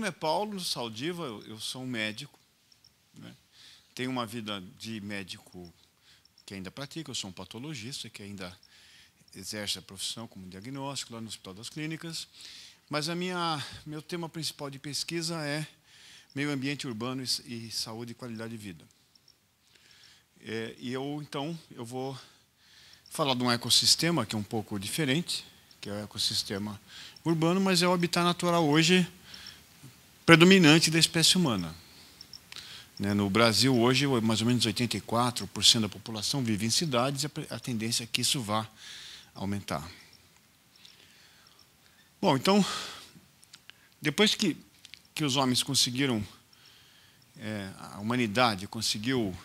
nome é Paulo Saldiva, eu, sou um médico. Né? Tenho uma vida de médico que ainda pratica, eu sou um patologista que ainda exerce a profissão como diagnóstico lá no Hospital das Clínicas. Mas a minha, meu tema principal de pesquisa é meio ambiente urbano e, e saúde e qualidade de vida. É, e eu, então, eu vou falar de um ecossistema que é um pouco diferente, que é o ecossistema urbano, mas é o habitat natural hoje predominante da espécie humana. Né, no Brasil, hoje, mais ou menos 84% da população vive em cidades e a tendência é que isso vá aumentar. Bom, então, depois que, que os homens conseguiram, é, a humanidade conseguiu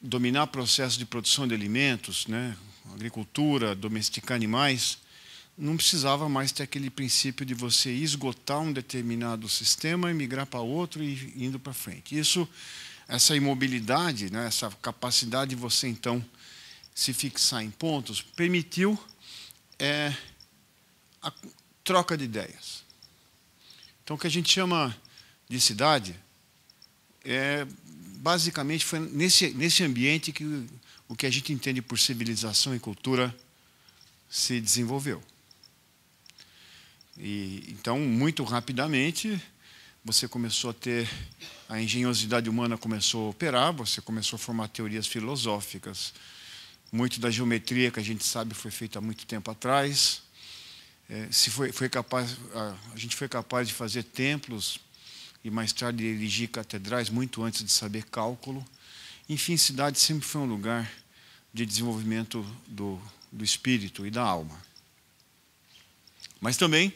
dominar processos de produção de alimentos, né, agricultura, domesticar animais, não precisava mais ter aquele princípio de você esgotar um determinado sistema e migrar para outro e indo para frente. Isso, essa imobilidade, né, essa capacidade de você então se fixar em pontos, permitiu é, a troca de ideias. Então, o que a gente chama de cidade é basicamente foi nesse nesse ambiente que o que a gente entende por civilização e cultura se desenvolveu. E, então, muito rapidamente, você começou a ter, a engenhosidade humana começou a operar, você começou a formar teorias filosóficas. Muito da geometria que a gente sabe foi feita há muito tempo atrás. É, se foi, foi capaz, a, a gente foi capaz de fazer templos e mais tarde erigir catedrais, muito antes de saber cálculo. Enfim, cidade sempre foi um lugar de desenvolvimento do, do espírito e da alma. Mas também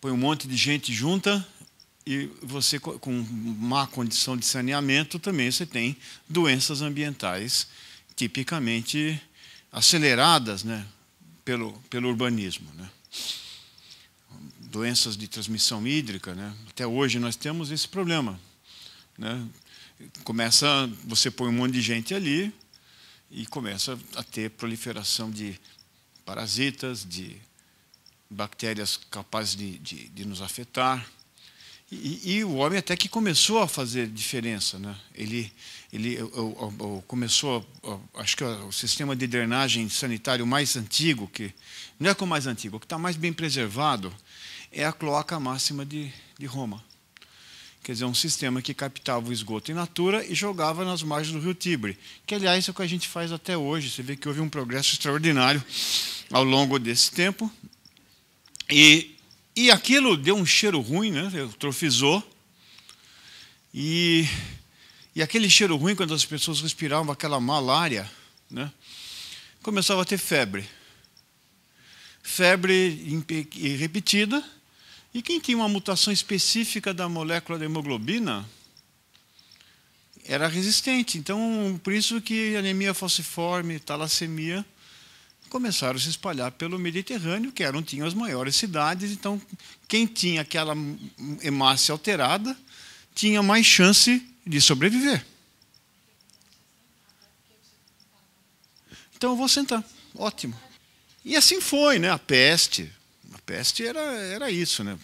põe um monte de gente junta e você com má condição de saneamento também você tem doenças ambientais tipicamente aceleradas, né, pelo pelo urbanismo, né? Doenças de transmissão hídrica, né? Até hoje nós temos esse problema, né? Começa você põe um monte de gente ali e começa a ter proliferação de parasitas, de bactérias capazes de, de, de nos afetar. E, e, o homem até que começou a fazer diferença, né? Ele, ele eu, começou, acho que o sistema de drenagem sanitário mais antigo, que não é o mais antigo, o que está mais bem preservado, é a cloaca máxima de, de Roma. Quer dizer, um sistema que captava o esgoto in natura e jogava nas margens do rio Tibre. Que, aliás, é o que a gente faz até hoje. Você vê que houve um progresso extraordinário ao longo desse tempo. E, e aquilo deu um cheiro ruim, né? Eutrofizou. E, e aquele cheiro ruim, quando as pessoas respiravam aquela malária, né? começava a ter febre. Febre repetida. E quem tinha uma mutação específica da molécula da hemoglobina era resistente. Então, por isso que anemia falciforme, talassemia, começaram a se espalhar pelo Mediterrâneo, que eram tinham as maiores cidades. Então, quem tinha aquela hemácia alterada tinha mais chance de sobreviver. Então, eu vou sentar. Ótimo. E assim foi, né? A peste. A peste era, era isso, né?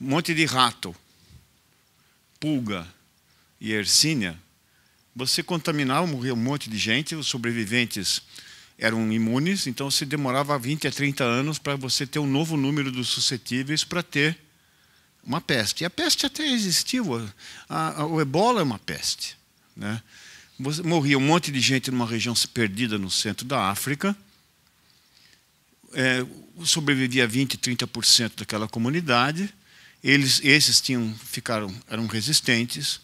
Um monte de rato, pulga e hercínia. Você contaminava, morria um monte de gente, os sobreviventes eram imunes, então se demorava 20 a 30 anos para você ter um novo número dos suscetíveis para ter uma peste. E a peste até existiu, a, a, o ebola é uma peste. Né? Morria um monte de gente numa região perdida no centro da África, é, sobrevivia 20, 30% daquela comunidade, eles, esses tinham, ficaram, eram resistentes,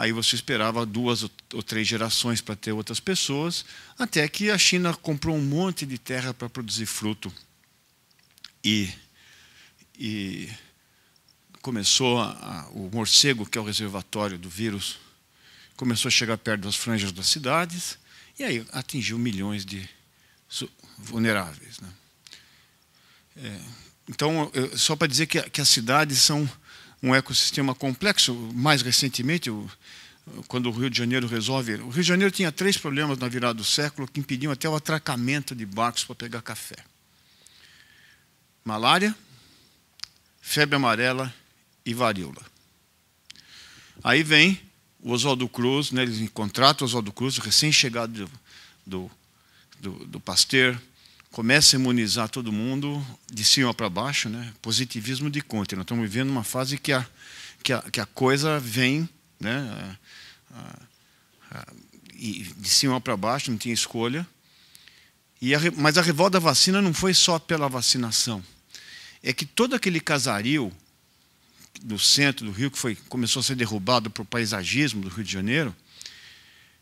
Aí você esperava duas ou três gerações para ter outras pessoas, até que a China comprou um monte de terra para produzir fruto e, e começou a, o morcego, que é o reservatório do vírus, começou a chegar perto das franjas das cidades e aí atingiu milhões de vulneráveis. Né? É, então, eu, só para dizer que, que as cidades são um ecossistema complexo. Mais recentemente, quando o Rio de Janeiro resolve. O Rio de Janeiro tinha três problemas na virada do século que impediam até o atracamento de barcos para pegar café: malária, febre amarela e varíola. Aí vem o Oswaldo Cruz, né, eles contratam o Oswaldo Cruz, recém-chegado do, do, do Pasteur, começa a imunizar todo mundo de cima para baixo, né? Positivismo de conta. Nós estamos vivendo uma fase que a que a, que a coisa vem, né? A, a, de cima para baixo, não tinha escolha. E mas a revolta da vacina não foi só pela vacinação. É que todo aquele casario do centro do Rio que foi começou a ser derrubado por paisagismo do Rio de Janeiro,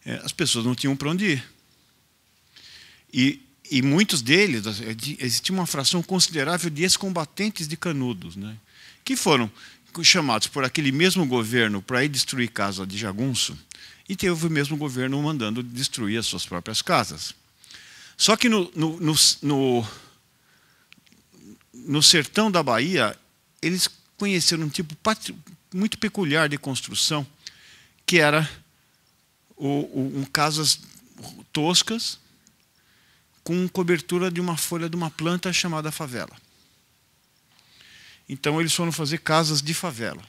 é, as pessoas não tinham para onde ir. E e muitos deles, assim, é existia uma fração considerável de ex-combatentes de Canudos, né? que foram chamados por aquele mesmo governo para ir destruir casa de jagunço, e teve o mesmo governo mandando destruir as suas próprias casas. Só que no, no, no, no, no sertão da Bahia, eles conheceram um tipo muito peculiar de construção, que era o, o, um, casas toscas, com cobertura de uma folha de uma planta chamada favela. Então eles foram fazer casas de favela.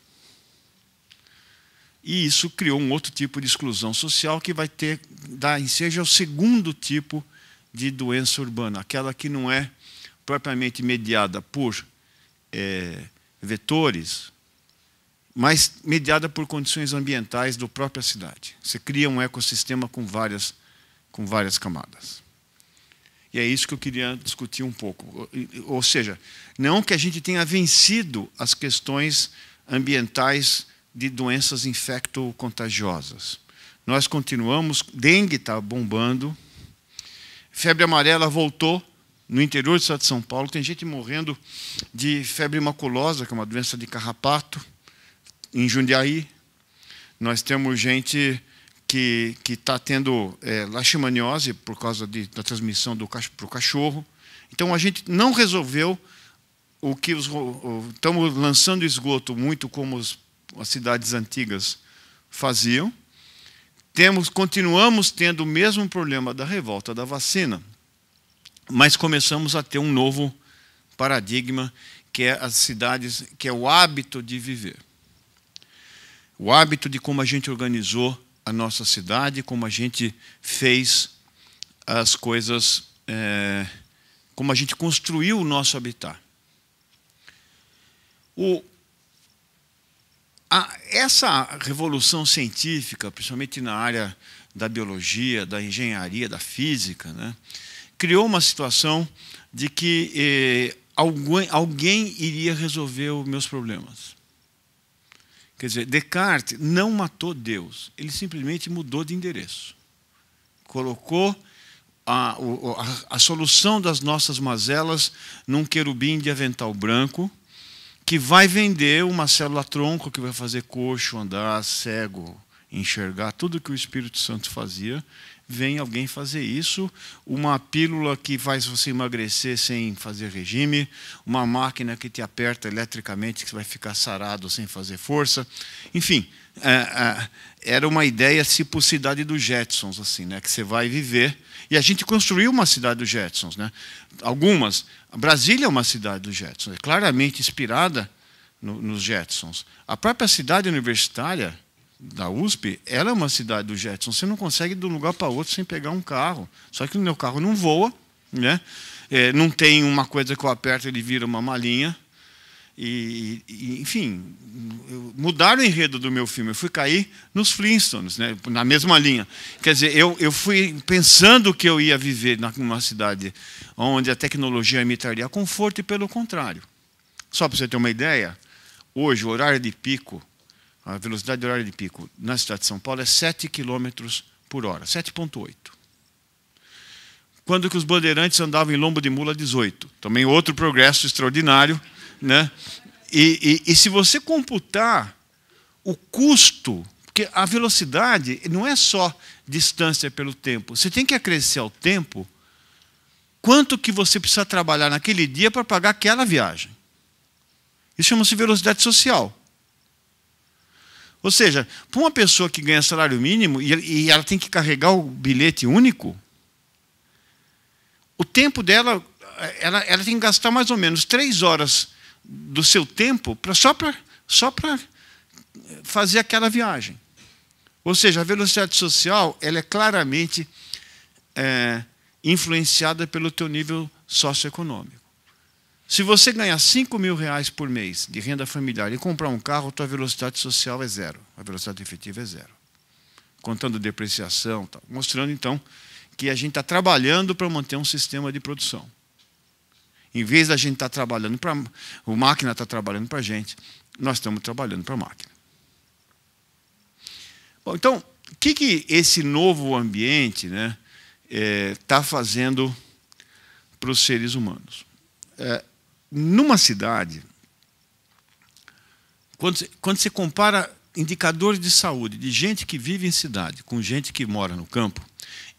E isso criou um outro tipo de exclusão social que vai ter dar ensejo ao segundo tipo de doença urbana, aquela que não é propriamente mediada por é, vetores, mas mediada por condições ambientais da própria cidade. Você cria um ecossistema com várias, com várias camadas. E é isso que eu queria discutir um pouco. Ou seja, não que a gente tenha vencido as questões ambientais de doenças infecto-contagiosas. Nós continuamos, dengue está bombando, febre amarela voltou no interior do estado de São Paulo, tem gente morrendo de febre maculosa, que é uma doença de carrapato, em Jundiaí. Nós temos gente que está tendo é, leishmaniose por causa de, da transmissão para o cachorro. Então, a gente não resolveu o que os, o, estamos lançando esgoto muito como os, as cidades antigas faziam. Temos, continuamos tendo o mesmo problema da revolta da vacina, mas começamos a ter um novo paradigma que é as cidades, que é o hábito de viver, o hábito de como a gente organizou a nossa cidade, como a gente fez as coisas, é, como a gente construiu o nosso habitat. O, a, essa revolução científica, principalmente na área da biologia, da engenharia, da física, né, criou uma situação de que eh, alguém, alguém iria resolver os meus problemas. Quer dizer, Descartes não matou Deus, ele simplesmente mudou de endereço. Colocou a, a, a solução das nossas mazelas num querubim de avental branco, que vai vender uma célula tronco que vai fazer coxo, andar, cego, enxergar, tudo que o Espírito Santo fazia, vem alguém fazer isso. Uma pílula que faz você emagrecer sem fazer regime, uma máquina que te aperta eletricamente, que você vai ficar sarado sem fazer força. Enfim, é, é, era uma ideia tipo cidade dos Jetsons, assim, né? que você vai viver. E a gente construiu uma cidade dos Jetsons. Né? Algumas. Brasília é uma cidade dos Jetsons, é claramente inspirada no, nos Jetsons. A própria cidade universitária da USP, ela é uma cidade do Jetson. Você não consegue ir de um lugar para outro sem pegar um carro. Só que o meu carro não voa, né? É, não tem uma coisa que eu aperto e ele vira uma malinha. E, e, enfim, mudaram o enredo do meu filme. Eu fui cair nos Flintstones, né? na mesma linha. Quer dizer, eu, eu fui pensando que eu ia viver numa cidade onde a tecnologia me traria conforto, e pelo contrário. Só para você ter uma ideia, hoje, o horário de pico a velocidade horária de pico na cidade de São Paulo é 7 km por hora, 7,8. Quando que os bandeirantes andavam em lombo de mula 18. Também outro progresso extraordinário. Né? E, e, e se você computar o custo, porque a velocidade não é só distância pelo tempo, você tem que acrescer ao tempo quanto que você precisa trabalhar naquele dia para pagar aquela viagem. Isso chama-se velocidade social. Ou seja, para uma pessoa que ganha salário mínimo e ela tem que carregar o bilhete único, o tempo dela, ela, ela tem que gastar mais ou menos três horas do seu tempo pra, só para só fazer aquela viagem. Ou seja, a velocidade social ela é claramente é, influenciada pelo teu nível socioeconômico. Se você ganhar 5 mil reais por mês de renda familiar e comprar um carro, tua velocidade social é zero. A velocidade efetiva é zero. Contando depreciação, tal. mostrando então que a gente está trabalhando para manter um sistema de produção. Em vez da gente estar tá trabalhando para. O máquina está trabalhando para a gente, nós estamos trabalhando para a máquina. Bom, então, o que, que esse novo ambiente está né, é, fazendo para os seres humanos? É, numa cidade, quando, quando você compara indicadores de saúde de gente que vive em cidade com gente que mora no campo,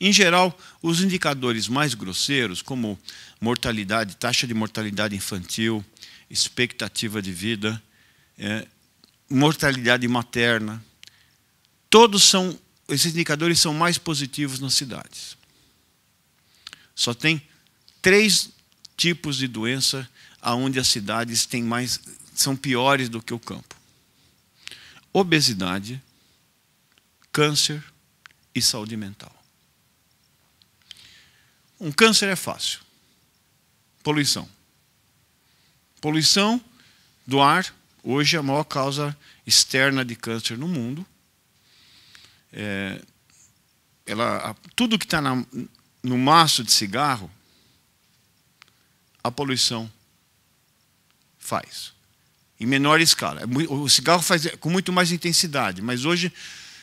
em geral, os indicadores mais grosseiros, como mortalidade, taxa de mortalidade infantil, expectativa de vida, é, mortalidade materna, todos são, esses indicadores são mais positivos nas cidades. Só tem três tipos de doença aonde as cidades têm mais são piores do que o campo. Obesidade, câncer e saúde mental. Um câncer é fácil. Poluição. Poluição do ar, hoje é a maior causa externa de câncer no mundo. É, ela, tudo que está no maço de cigarro, a poluição Faz. Em menor escala. É o cigarro faz é, com muito mais intensidade, mas hoje,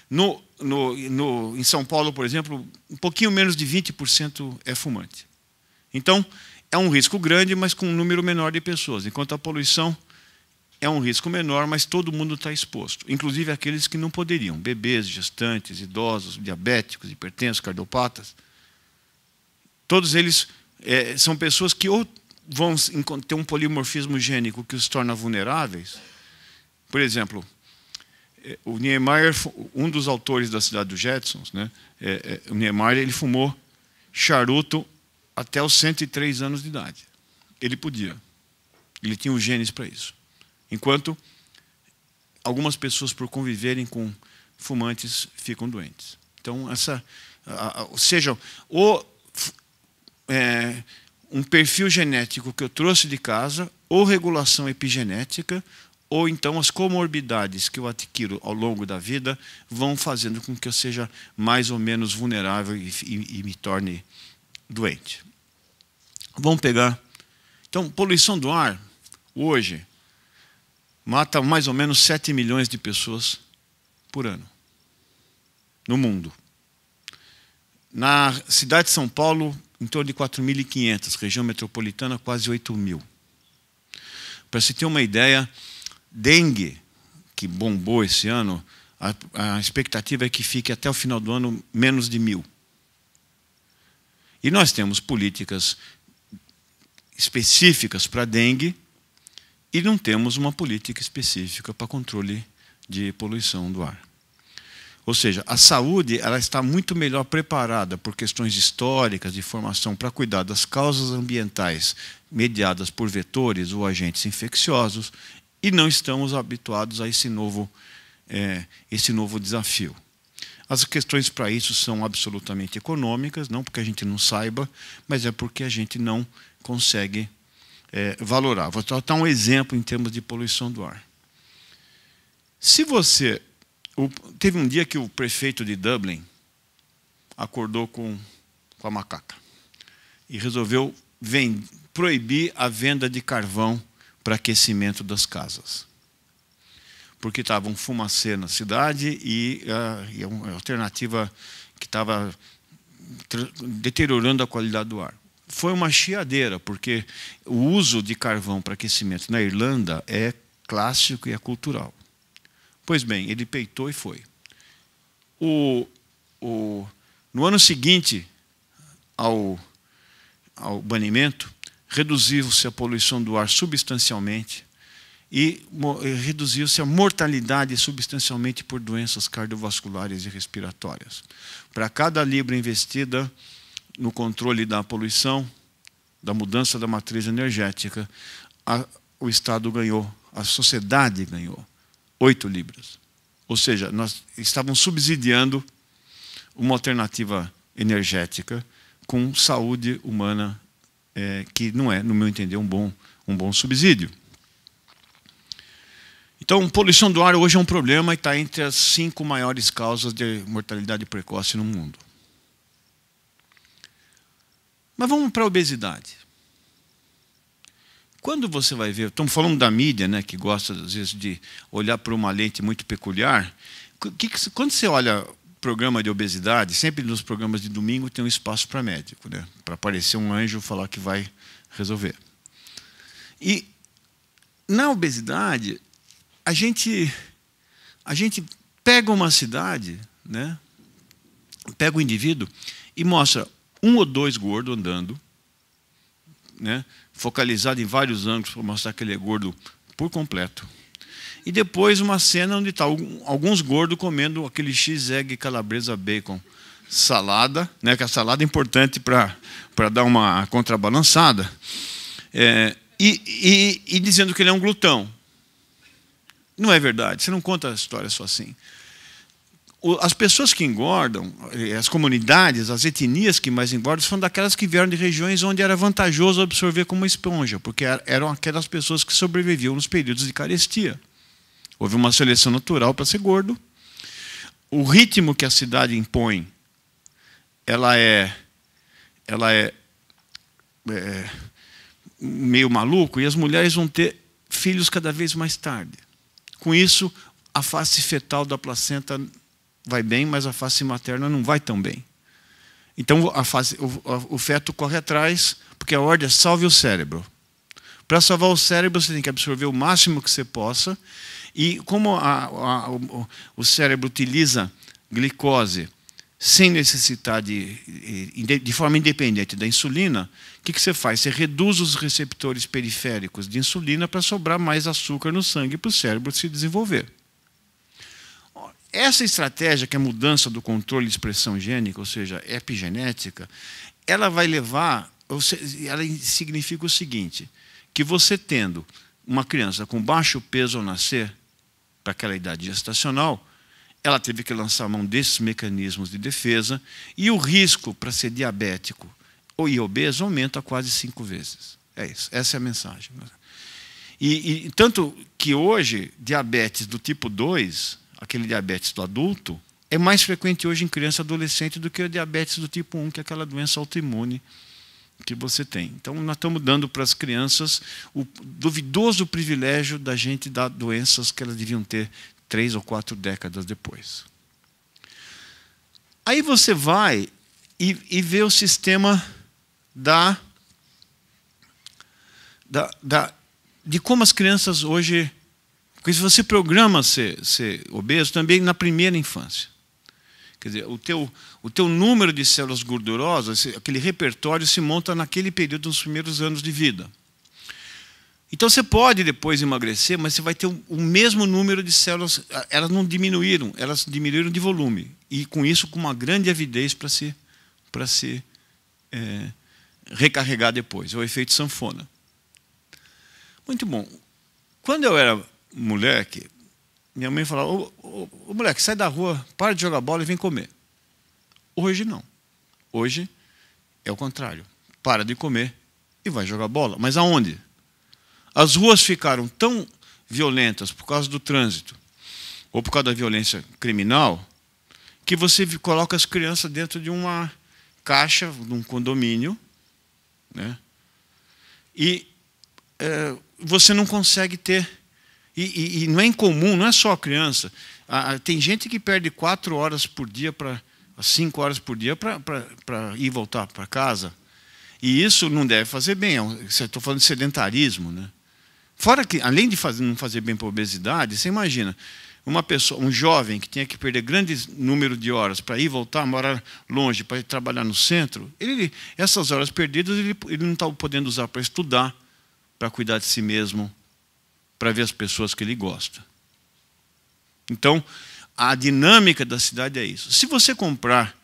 no, no, no em São Paulo, por exemplo, um pouquinho menos de 20% é fumante. Então, é um risco grande, mas com um número menor de pessoas. Enquanto a poluição é um risco menor, mas todo mundo está exposto, inclusive aqueles que não poderiam: bebês, gestantes, idosos, diabéticos, hipertensos, cardiopatas. Todos eles é, são pessoas que ou vão ter um polimorfismo gênico que os torna vulneráveis. Por exemplo, eh, o Niemeyer, um dos autores da Cidade dos Jetsons, né, é, é, o Niemeyer ele fumou charuto até os 103 anos de idade. Ele podia. Ele tinha os genes para isso. Enquanto algumas pessoas, por conviverem com fumantes, ficam doentes. Então, essa, ou seja, o é, um perfil genético que eu trouxe de casa, ou regulação epigenética, ou então as comorbidades que eu adquiro ao longo da vida vão fazendo com que eu seja mais ou menos vulnerável e, e, e me torne doente. Vamos pegar. Então, poluição do ar, hoje, mata mais ou menos 7 milhões de pessoas por ano no mundo. Na cidade de São Paulo, em torno de 4.500, região metropolitana quase 8.000. Para se ter uma ideia, dengue, que bombou esse ano, a, a, expectativa é que fique até o final do ano menos de mil. E nós temos políticas específicas para dengue e não temos uma política específica para controle de poluição do ar. Ou seja, a saúde ela está muito melhor preparada por questões históricas de formação para cuidar das causas ambientais mediadas por vetores ou agentes infecciosos e não estamos habituados a esse novo, é, esse novo desafio. As questões para isso são absolutamente econômicas, não porque a gente não saiba, mas é porque a gente não consegue é, valorar. Vou tratar um exemplo em termos de poluição do ar. Se você o, teve um dia que o prefeito de Dublin acordou com, com a macaca e resolveu proibir a venda de carvão para aquecimento das casas. Porque estava um fumacê na cidade e, uh, e é uma alternativa que estava deteriorando a qualidade do ar. Foi uma chiadeira, porque o uso de carvão para aquecimento na Irlanda é clássico e é cultural. Pois bem, ele peitou e foi. O, o, no ano seguinte ao, ao banimento, reduziu-se a poluição do ar substancialmente e, reduziu-se a mortalidade substancialmente por doenças cardiovasculares e respiratórias. Para cada libra investida no controle da poluição, da mudança da matriz energética, a, o Estado ganhou, a sociedade ganhou 8 libras. Ou seja, nós estávamos subsidiando uma alternativa energética com saúde humana, é, que não é, no meu entender, um bom, um bom subsídio. Então, poluição do ar hoje é um problema e está entre as cinco maiores causas de mortalidade precoce no mundo. Mas vamos para a obesidade. Quando você vai ver, estamos falando da mídia, né, que gosta às vezes de olhar por uma lente muito peculiar. Que, que, quando você olha programa de obesidade, sempre nos programas de domingo tem um espaço para médico, né, para aparecer um anjo falar que vai resolver. E na obesidade, a gente a gente pega uma cidade, né, pega o indivíduo e mostra um ou dois gordos andando, né, focalizado em vários ângulos para mostrar que ele é gordo por completo. E depois uma cena onde está alguns gordos comendo aquele x-egg calabresa bacon salada, né, que a salada é importante para dar uma contrabalançada, é, e, e, e dizendo que ele é um glutão. Não é verdade, você não conta a história só assim as pessoas que engordam, eh, as comunidades, as etnias que mais engordam, são daquelas que vieram de regiões onde era vantajoso absorver como esponja, porque eram aquelas pessoas que sobreviviam nos períodos de carestia. Houve uma seleção natural para ser gordo. O ritmo que a cidade impõe, ela é, ela é, é meio maluco, e as mulheres vão ter filhos cada vez mais tarde. Com isso, a face fetal da placenta vai bem, mas a face materna não vai tão bem. Então face, o, o, feto corre atrás, porque a ordem é salve o cérebro. Para salvar o cérebro, você tem que absorver o máximo que você possa. E como a, a, o, o, cérebro utiliza glicose sem necessitar de, de forma independente da insulina, o que, que você faz? Você reduz os receptores periféricos de insulina para sobrar mais açúcar no sangue para o cérebro se desenvolver. Essa estratégia, que é a mudança do controle de expressão gênica, ou seja, epigenética, ela vai levar, ela significa o seguinte, que você tendo uma criança com baixo peso ao nascer, para aquela idade gestacional, ela teve que lançar a mão desses mecanismos de defesa e o risco para ser diabético ou obeso aumenta quase cinco vezes. É isso, essa é a mensagem. E, e tanto que hoje, diabetes do tipo 2 aquele diabetes do adulto, é mais frequente hoje em criança e adolescente do que o diabetes do tipo 1, que é aquela doença autoimune que você tem. Então, nós estamos dando para as crianças o duvidoso privilégio da gente dar doenças que elas deviam ter três ou quatro décadas depois. Aí você vai e, e vê o sistema da, da, da, de como as crianças hoje porque se você programa ser, ser obeso também na primeira infância. Quer dizer, o teu, o teu número de células gordurosas, aquele repertório se monta naquele período dos primeiros anos de vida. Então você pode depois emagrecer, mas você vai ter o mesmo número de células. Elas não diminuíram, elas diminuíram de volume. E com isso, com uma grande avidez para se, para ser é, recarregar depois. É o efeito sanfona. Muito bom. Quando eu era moleque, minha mãe falava: ô, ô, ô, moleque, sai da rua, para de jogar bola e vem comer. Hoje não. Hoje é o contrário. Para de comer e vai jogar bola. Mas aonde? As ruas ficaram tão violentas por causa do trânsito ou por causa da violência criminal que você coloca as crianças dentro de uma caixa, de um condomínio, né? e é, você não consegue ter e, e, e não é incomum, não é só a criança. tem gente que perde quatro horas por dia, para cinco horas por dia, para ir e voltar para casa. E isso não deve fazer bem. É Estou falando de sedentarismo. Né? Fora que, além de fazer, não fazer bem para a obesidade, você imagina, uma pessoa, um jovem que tinha que perder grande número de horas para ir e voltar, morar longe, para ir trabalhar no centro, ele, essas horas perdidas ele, ele não está podendo usar para estudar, para cuidar de si mesmo, para ver as pessoas que ele gosta. Então, a dinâmica da cidade é isso. Se você comprar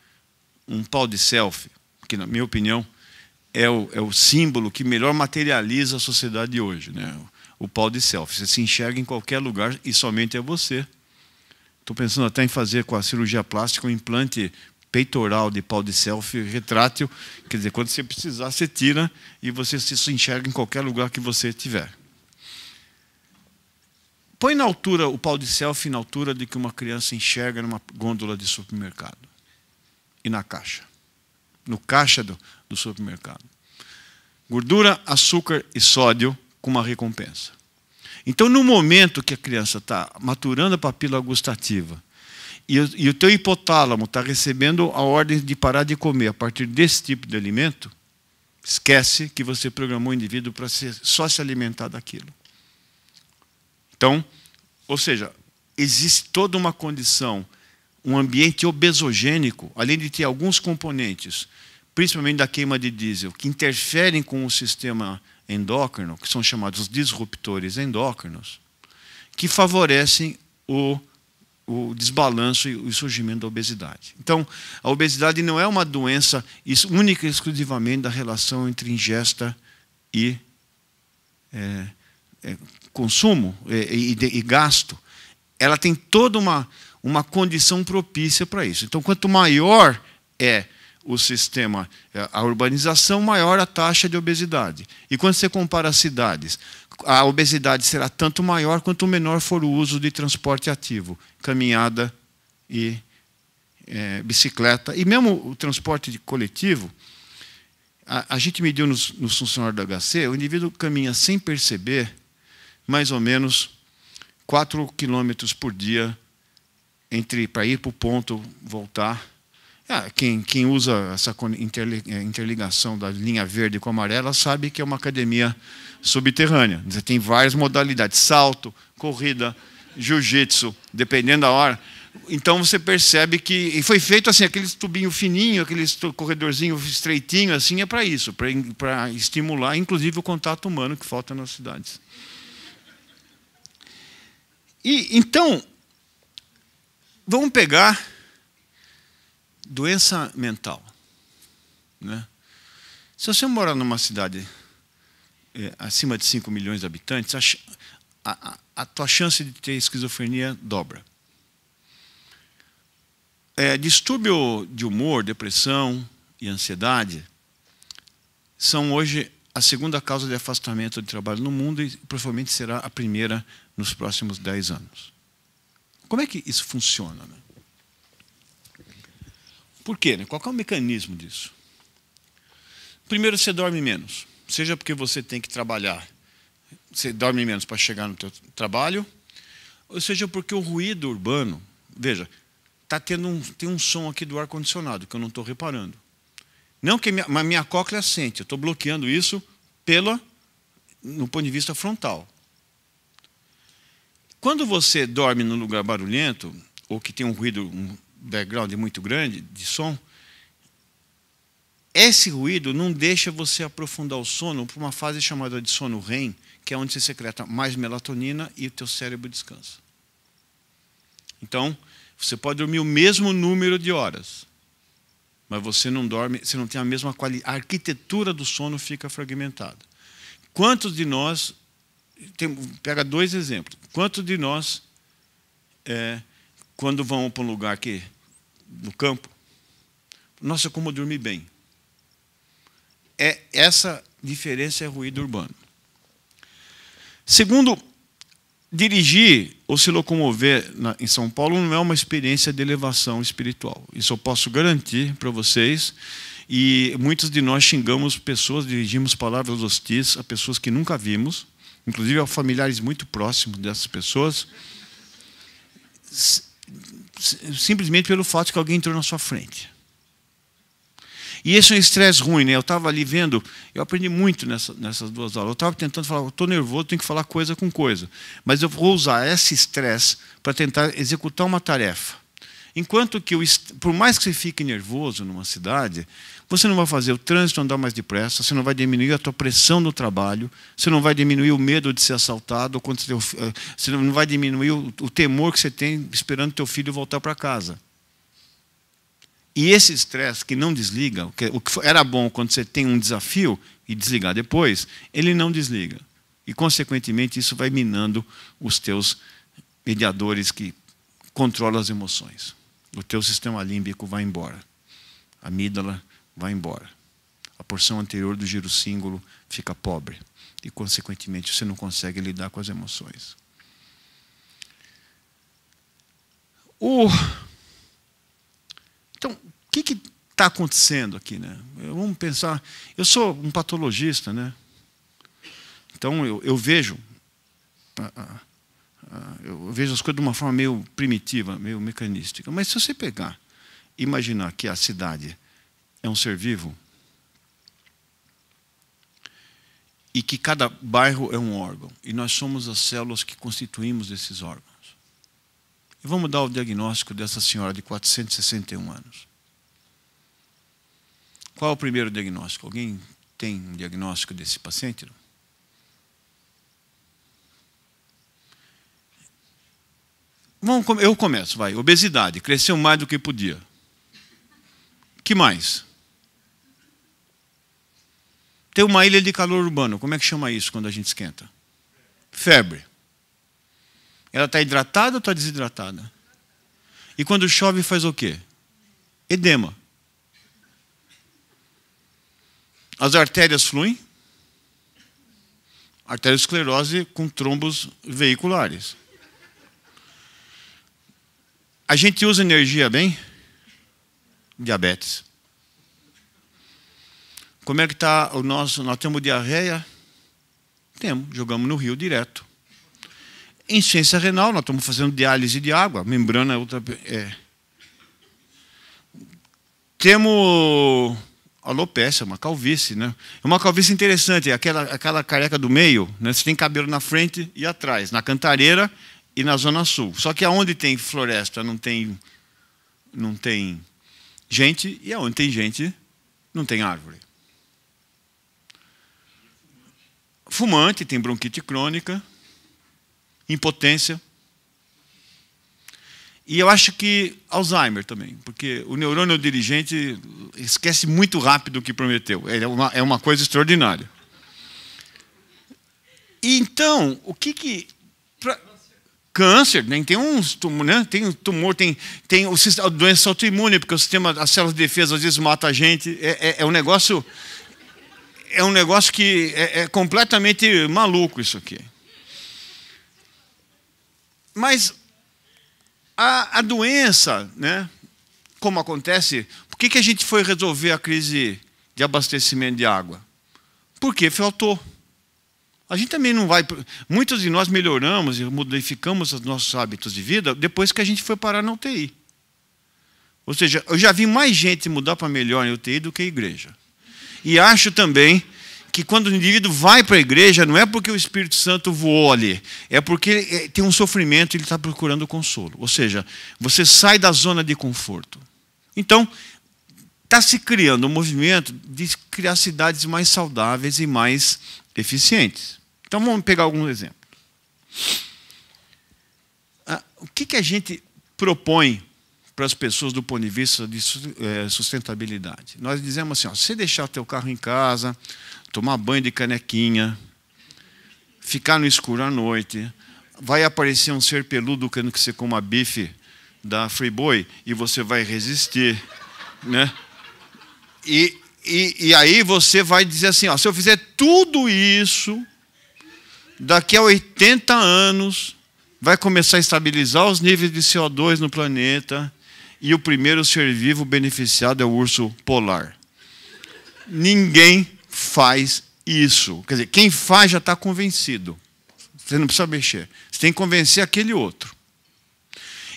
um pau de selfie, que na minha opinião é o, é o símbolo que melhor materializa a sociedade de hoje, né? o, pau de selfie. Você se enxerga em qualquer lugar e somente é você. Estou pensando até em fazer com a cirurgia plástica um implante peitoral de pau de selfie retrátil. Quer dizer, quando você precisar, você tira e você se enxerga em qualquer lugar que você tiver. Põe na altura o pau de selfie na altura de que uma criança enxerga numa gôndola de supermercado e na caixa. No caixa do, do supermercado. Gordura, açúcar e sódio com uma recompensa. Então, no momento que a criança está maturando a papila gustativa e, e o teu hipotálamo está recebendo a ordem de parar de comer a partir desse tipo de alimento, esquece que você programou o indivíduo para só se alimentar daquilo. Então, ou seja, existe toda uma condição, um ambiente obesogênico, além de ter alguns componentes, principalmente da queima de diesel, que interferem com o sistema endócrino, que são chamados disruptores endócrinos, que favorecem o, o desbalanço e o surgimento da obesidade. Então, a obesidade não é uma doença única e exclusivamente da relação entre ingesta e é, é, consumo é, e, e gasto, ela tem toda uma, uma condição propícia para isso. Então, quanto maior é o sistema, é, a urbanização, maior a taxa de obesidade. E quando você compara as cidades, a obesidade será tanto maior quanto menor for o uso de transporte ativo, caminhada e é, bicicleta. E mesmo o transporte coletivo, a, a gente mediu nos, funcionários do HC, o indivíduo caminha sem perceber mais ou menos 4 quilômetros por dia entre para ir para o ponto, voltar. Ah, quem, quem usa essa eh, interligação da linha verde com amarela sabe que é uma academia subterrânea. Você tem várias modalidades: salto, corrida, jiu-jitsu, dependendo da hora. Então você percebe que e foi feito assim aquele tubinho fininho, aquele corredorzinho estreitinho, assim é para isso, para estimular, inclusive o contato humano que falta nas cidades. E então, vamos pegar doença mental. Né? Se você morar numa cidade é, acima de 5 milhões de habitantes, a, a, a tua chance de ter esquizofrenia dobra. É, distúrbio de humor, depressão e ansiedade são hoje a segunda causa de afastamento de trabalho no mundo e provavelmente será a primeira nos próximos 10 anos. Como é que isso funciona? Né? Por quê? Né? Qual é o mecanismo disso? Primeiro, você dorme menos. Seja porque você tem que trabalhar, você dorme menos para chegar no seu trabalho, ou seja porque o ruído urbano, veja, tá tendo um, tem um som aqui do ar-condicionado que eu não estou reparando. Não que minha, mas minha cóclea sente, eu estou bloqueando isso pela, no ponto de vista frontal. Quando você dorme num lugar barulhento, ou que tem um ruído, um background muito grande de som, esse ruído não deixa você aprofundar o sono para uma fase chamada de sono REM, que é onde você secreta mais melatonina e o teu cérebro descansa. Então, você pode dormir o mesmo número de horas, mas você não dorme, você não tem a mesma qualidade, a arquitetura do sono fica fragmentada. Quantos de nós tem, pega dois exemplos. Quantos de nós, é, quando vão para um lugar aqui, no campo, nossa, como eu dormi bem. É, essa diferença é ruído urbano. Segundo, dirigir ou se locomover na, em São Paulo não é uma experiência de elevação espiritual. Isso eu posso garantir para vocês. E muitos de nós xingamos pessoas, dirigimos palavras hostis a pessoas que nunca vimos inclusive a familiares muito próximos dessas pessoas, simplesmente pelo fato que alguém entrou na sua frente. E esse é um estresse ruim, né? Eu estava ali vendo, eu aprendi muito nessa, nessas duas aulas. Eu estava tentando falar, estou nervoso, tenho que falar coisa com coisa. Mas eu vou usar esse estresse para tentar executar uma tarefa. Enquanto que, o, por mais que você fique nervoso numa cidade, você não vai fazer o trânsito andar mais depressa, você não vai diminuir a tua pressão no trabalho, você não vai diminuir o medo de ser assaltado, ou eh, você não vai diminuir o temor que você tem esperando teu filho voltar para casa. E esse estresse que não desliga, o que era bom quando você tem um desafio e desligar depois, ele não desliga. E, consequentemente, isso vai minando os teus mediadores que controlam as emoções. O teu sistema límbico vai embora. A amígdala, vai embora. A porção anterior do giro síngulo fica pobre. E, consequentemente, você não consegue lidar com as emoções. O... Então, o que está acontecendo aqui? Né? Vamos pensar. Eu sou um patologista, né? Então, eu, eu vejo. Ah, ah, ah, eu vejo as coisas de uma forma meio primitiva, meio mecanística. Mas se você pegar imaginar que a cidade é um ser vivo e que cada bairro é um órgão e nós somos as células que constituímos esses órgãos. E vamos dar o diagnóstico dessa senhora de 461 anos. Qual é o primeiro diagnóstico? Alguém tem um diagnóstico desse paciente? Vamos, eu começo, vai. Obesidade, cresceu mais do que podia. Que mais? Tem uma ilha de calor urbano. Como é que chama isso quando a gente esquenta? Febre. Ela está hidratada ou está desidratada? E quando chove faz o quê? Edema. As artérias fluem? Arteriosclerose com trombos veiculares. A gente usa energia bem? Diabetes. Como é que está o nosso? Nós temos diarreia? Temos, jogamos no rio direto. ciência renal, nós estamos fazendo diálise de água, membrana é outra. É. Temos alopecia, uma calvície, né? É uma calvície interessante, é aquela, aquela careca do meio, né? Você tem cabelo na frente e atrás, na cantareira e na zona sul. Só que aonde tem floresta não tem, não tem gente, e aonde tem gente não tem árvore. Fumante tem bronquite crônica, impotência. E eu acho que Alzheimer também, porque o neurônio dirigente esquece muito rápido o que prometeu. É uma, é uma coisa extraordinária. E então, o que que. Pra... Câncer, né? tem uns tumor, né? tem tumor, tem, tem o, a doença autoimune, porque o sistema, as células de defesa às vezes mata a gente. É, é, é um negócio é um negócio que é, é completamente maluco isso aqui. Mas a, a doença, né, como acontece, por que, que a gente foi resolver a crise de abastecimento de água? Porque faltou. A gente também não vai. Muitos de nós melhoramos e modificamos os nossos hábitos de vida depois que a gente foi parar na UTI. Ou seja, eu já vi mais gente mudar para melhor em UTI do que a igreja. E acho também que quando o indivíduo vai para a igreja, não é porque o Espírito Santo voou ali, é porque eh, tem um sofrimento e ele está procurando consolo. Ou seja, você sai da zona de conforto. Então, está se criando um movimento de criar cidades mais saudáveis e mais eficientes. Então, vamos pegar alguns exemplos. Ah, o que, que a gente propõe para as pessoas do ponto de vista de é, sustentabilidade. Nós dizemos assim, ó, se deixar teu carro em casa, tomar banho de canequinha, ficar no escuro à noite, vai aparecer um ser peludo querendo que você coma bife da Freeboy e você vai resistir, né? E, e, e aí você vai dizer assim, ó, se eu fizer tudo isso, daqui a 80 anos vai começar a estabilizar os níveis de CO2 no planeta, e o primeiro ser vivo beneficiado é o urso polar. Ninguém faz isso. Quer dizer, quem faz já está convencido. Você não precisa mexer. Você tem que convencer aquele outro.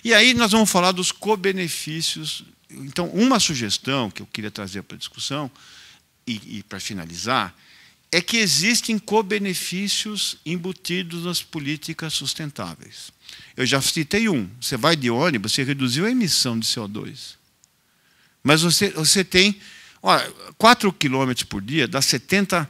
E aí nós vamos falar dos co-benefícios. Então, uma sugestão que eu queria trazer para a discussão, e, e para finalizar, é que existem co-benefícios embutidos nas políticas sustentáveis. Eu já citei um. Você vai de ônibus, você reduziu a emissão de CO2. Mas você, você tem. Olha, 4 km por dia dá 70.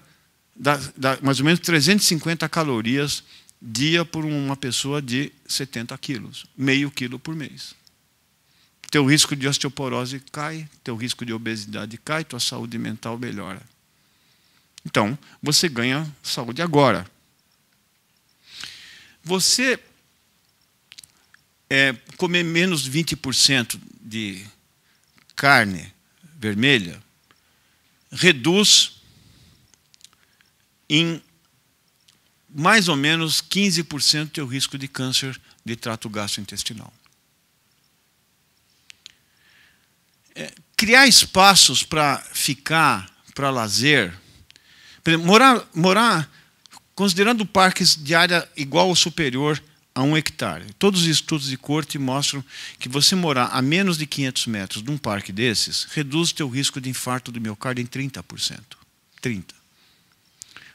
Dá, dá mais ou menos 350 calorias dia por uma pessoa de 70 quilos, meio quilo por mês. Teu risco de osteoporose cai, teu risco de obesidade cai, tua saúde mental melhora. Então, você ganha saúde agora. Você é, comer menos 20% de carne vermelha reduz em mais ou menos 15% o risco de câncer de trato gastrointestinal. É, criar espaços para ficar, para lazer, Morar, morar considerando parques de área igual ou superior a um hectare. Todos os estudos de corte mostram que você morar a menos de 500 metros de um parque desses reduz o teu risco de infarto do miocárdio em 30%. 30.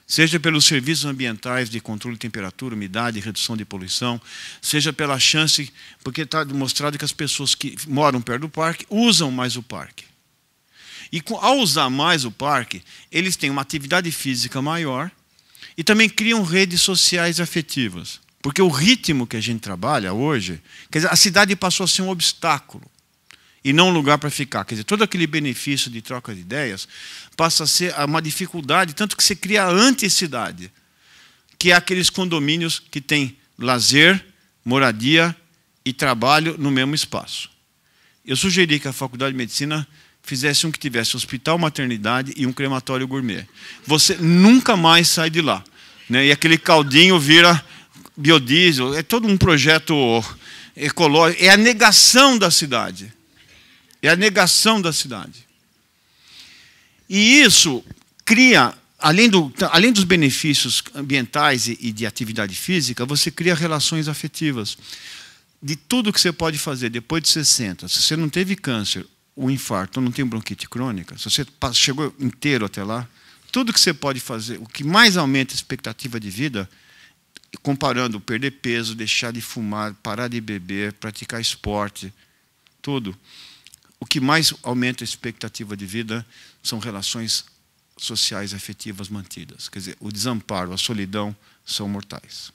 Seja pelos serviços ambientais de controle de temperatura, umidade, redução de poluição, seja pela chance, porque está demonstrado que as pessoas que moram perto do parque usam mais o parque. E ao usar mais o parque, eles têm uma atividade física maior e também criam redes sociais afetivas. Porque o ritmo que a gente trabalha hoje, quer dizer, a cidade passou a ser um obstáculo e não um lugar para ficar. Quer dizer, todo aquele benefício de troca de ideias passa a ser uma dificuldade, tanto que você cria a anticidade, que é aqueles condomínios que têm lazer, moradia e trabalho no mesmo espaço. Eu sugeri que a Faculdade de Medicina fizesse um que tivesse hospital, maternidade e um crematório gourmet. Você nunca mais sai de lá. Né? E aquele caldinho vira biodiesel, é todo um projeto ecológico, é a negação da cidade. É a negação da cidade. E isso cria, além, do, além dos benefícios ambientais e, e de atividade física, você cria relações afetivas. De tudo que você pode fazer depois de 60, se você não teve câncer o infarto, não tem bronquite crônica, se você chegou inteiro até lá, tudo que você pode fazer, o que mais aumenta a expectativa de vida, comparando perder peso, deixar de fumar, parar de beber, praticar esporte, tudo. O que mais aumenta a expectativa de vida são relações sociais afetivas mantidas. Quer dizer, o desamparo, a solidão são mortais.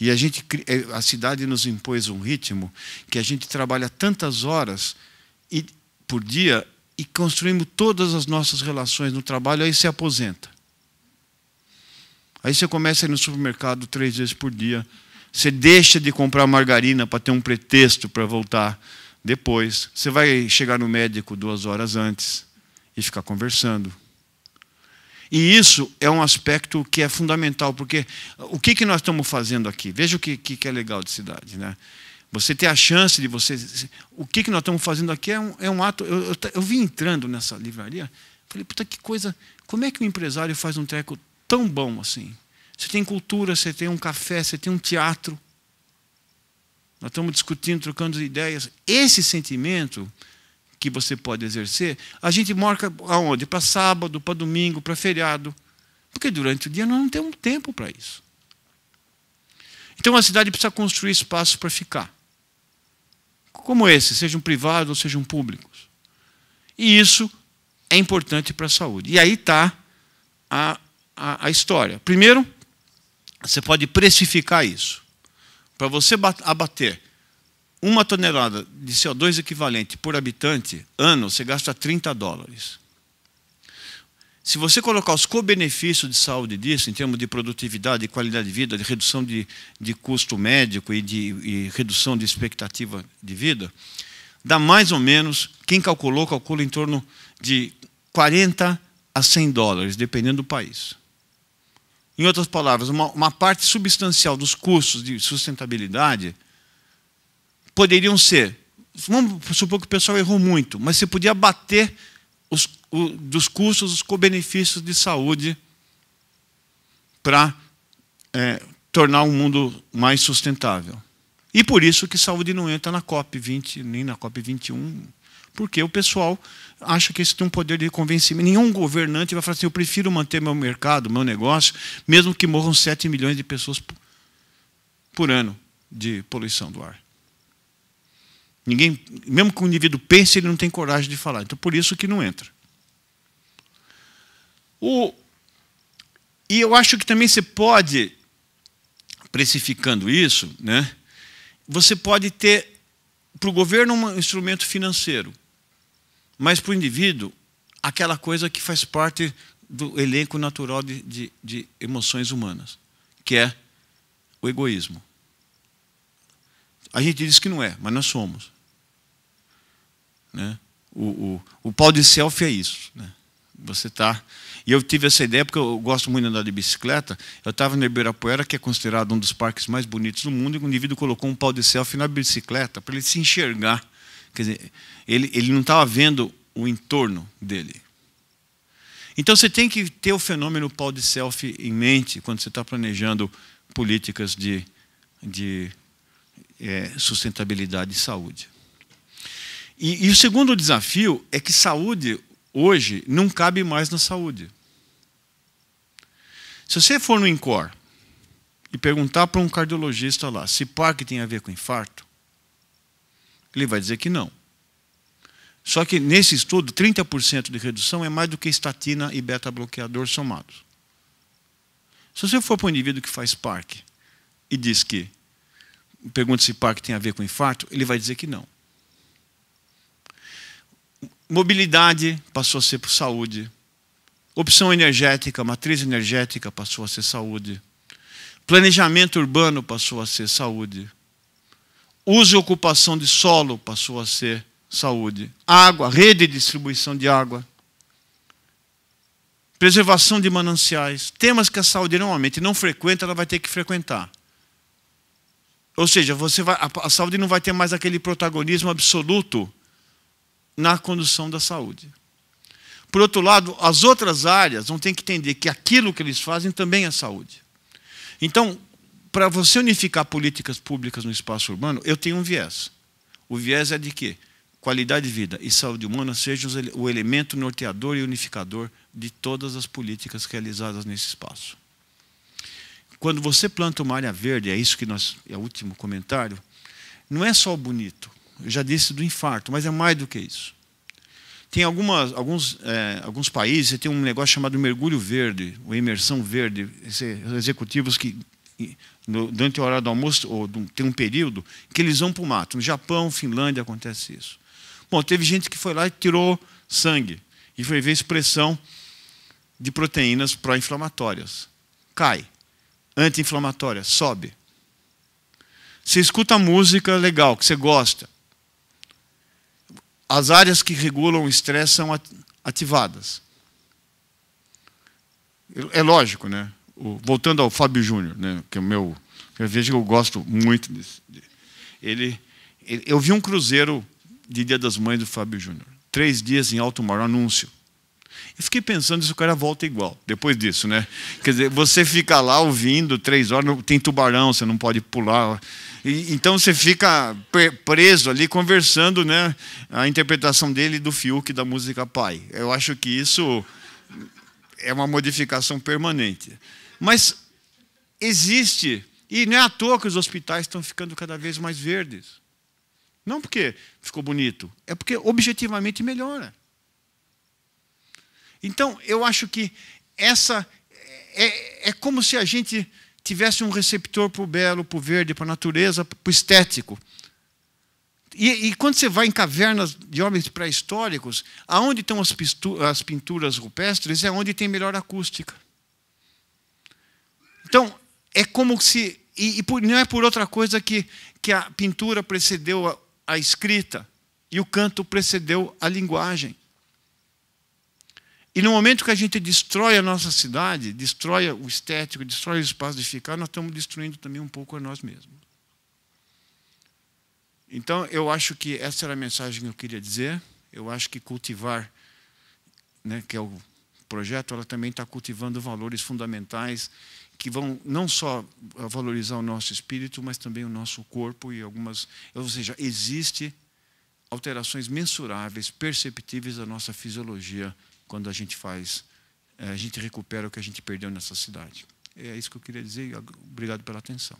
E a, gente, eh, a cidade nos impôs um ritmo que a gente trabalha tantas horas e, por dia e construímos todas as nossas relações no trabalho, aí você aposenta. Aí você começa a ir no supermercado três vezes por dia. Você deixa de comprar margarina para ter um pretexto para voltar depois. Você vai chegar no médico duas horas antes e ficar conversando. E isso é um aspecto que é fundamental, porque o que, que nós estamos fazendo aqui? Veja o que, que, que é legal de cidade. Né? Você ter a chance de você. O que, que nós estamos fazendo aqui é um, é um ato. Eu, eu, eu vim entrando nessa livraria, falei, puta que coisa. Como é que um empresário faz um treco tão bom assim? Você tem cultura, você tem um café, você tem um teatro. Nós estamos discutindo, trocando ideias. Esse sentimento que você pode exercer, a gente marca aonde? Para sábado, para domingo, para feriado. Porque durante o dia nós não temos tempo para isso. Então a cidade precisa construir espaços para ficar como esse, sejam privados ou sejam públicos. E isso é importante para a saúde. E aí está a, a, a história. Primeiro, você pode precificar isso. Para você abater uma tonelada de CO2 equivalente por habitante ano, você gasta 30 dólares. Se você colocar os co-benefícios de saúde disso, em termos de produtividade, de qualidade de vida, de redução de, de custo médico e de e redução de expectativa de vida, dá mais ou menos, quem calculou, calcula em torno de 40 a 100 dólares, dependendo do país. Em outras palavras, uma, uma parte substancial dos custos de sustentabilidade poderiam ser. Vamos supor que o pessoal errou muito, mas você podia bater os, o, dos custos, os co-benefícios de saúde para é, tornar o mundo mais sustentável. E por isso que saúde não entra na COP20, nem na COP21, porque o pessoal acha que isso tem um poder de convencimento. Nenhum governante vai falar assim: eu prefiro manter meu mercado, meu negócio, mesmo que morram 7 milhões de pessoas por ano de poluição do ar. Ninguém, mesmo que o indivíduo pense, ele não tem coragem de falar. Então, por isso que não entra. O, e eu acho que também você pode, precificando isso, né, você pode ter para o governo um instrumento financeiro, mas para o indivíduo aquela coisa que faz parte do elenco natural de, de, de emoções humanas, que é o egoísmo. A gente diz que não é, mas nós somos. Né? O, o, o pau de selfie é isso. Né? Você tá. E eu tive essa ideia porque eu gosto muito de andar de bicicleta. Eu estava no Ibirapuera, que é considerado um dos parques mais bonitos do mundo, e um indivíduo colocou um pau de selfie na bicicleta para ele se enxergar. Quer dizer, ele, ele não estava vendo o entorno dele. Então você tem que ter o fenômeno pau de selfie em mente quando você está planejando políticas de, de é, sustentabilidade e saúde. E, e o segundo desafio é que saúde, hoje, não cabe mais na saúde. Se você for no INCOR e perguntar para um cardiologista lá se parque tem a ver com infarto, ele vai dizer que não. Só que nesse estudo, 30% de redução é mais do que estatina e beta-bloqueador somados. Se você for para um indivíduo que faz parque e diz que, pergunta se parque tem a ver com infarto, ele vai dizer que não. Mobilidade passou a ser por saúde. Opção energética, matriz energética passou a ser saúde. Planejamento urbano passou a ser saúde. Uso e ocupação de solo passou a ser saúde. Água, rede de distribuição de água. Preservação de mananciais. Temas que a saúde normalmente não frequenta, ela vai ter que frequentar. Ou seja, você vai, a, a saúde não vai ter mais aquele protagonismo absoluto na condução da saúde. Por outro lado, as outras áreas vão ter que entender que aquilo que eles fazem também é saúde. Então, para você unificar políticas públicas no espaço urbano, eu tenho um viés. O viés é de que qualidade de vida e saúde humana sejam o elemento norteador e unificador de todas as políticas realizadas nesse espaço. Quando você planta uma área verde, é isso que nós é o último comentário, não é só o bonito, eu já disse do infarto, mas é mais do que isso. Tem algumas, alguns, é, alguns países, você tem um negócio chamado mergulho verde, ou imersão verde. executivos que, no, durante o horário do almoço, ou tem um período, que eles vão para o mato. No Japão, Finlândia, acontece isso. Bom, teve gente que foi lá e tirou sangue. E foi ver a expressão de proteínas pró-inflamatórias. Cai. Anti-inflamatória, sobe. Você escuta música legal, que você gosta as áreas que regulam o estresse são ativadas. É lógico, né? voltando ao Fábio Júnior, né? que é o meu. Eu vejo que eu gosto muito desse. Ele, ele, eu vi um cruzeiro de Dia das Mães do Fábio Júnior. Três dias em alto mar, um anúncio. Eu fiquei pensando se o cara volta igual, depois disso, né? Quer dizer, você fica lá ouvindo três horas, tem tubarão, você não pode pular. E, então você fica preso ali conversando, né? A interpretação dele do Fiuk da música Pai. Eu acho que isso é uma modificação permanente. Mas existe, e não é à toa que os hospitais estão ficando cada vez mais verdes. Não porque ficou bonito, é porque objetivamente melhora. Então, eu acho que essa é, é como se a gente tivesse um receptor para o belo, para o verde, para a natureza, para o estético. E, e, quando você vai em cavernas de homens pré-históricos, aonde estão as, as pinturas rupestres é onde tem melhor acústica. Então, é como se. E, e por, não é por outra coisa que, que a pintura precedeu a, a escrita e o canto precedeu a linguagem. E no momento que a gente destrói a nossa cidade, destrói o estético, destrói o espaço de ficar, nós estamos destruindo também um pouco a nós mesmos. Então, eu acho que essa era a mensagem que eu queria dizer. Eu acho que cultivar, né, que é o projeto, ela também está cultivando valores fundamentais que vão não só valorizar o nosso espírito, mas também o nosso corpo e algumas, ou seja, existe alterações mensuráveis, perceptíveis da nossa fisiologia quando a gente faz, é, a gente recupera o que a gente perdeu nessa cidade. É isso que eu queria dizer. Obrigado pela atenção.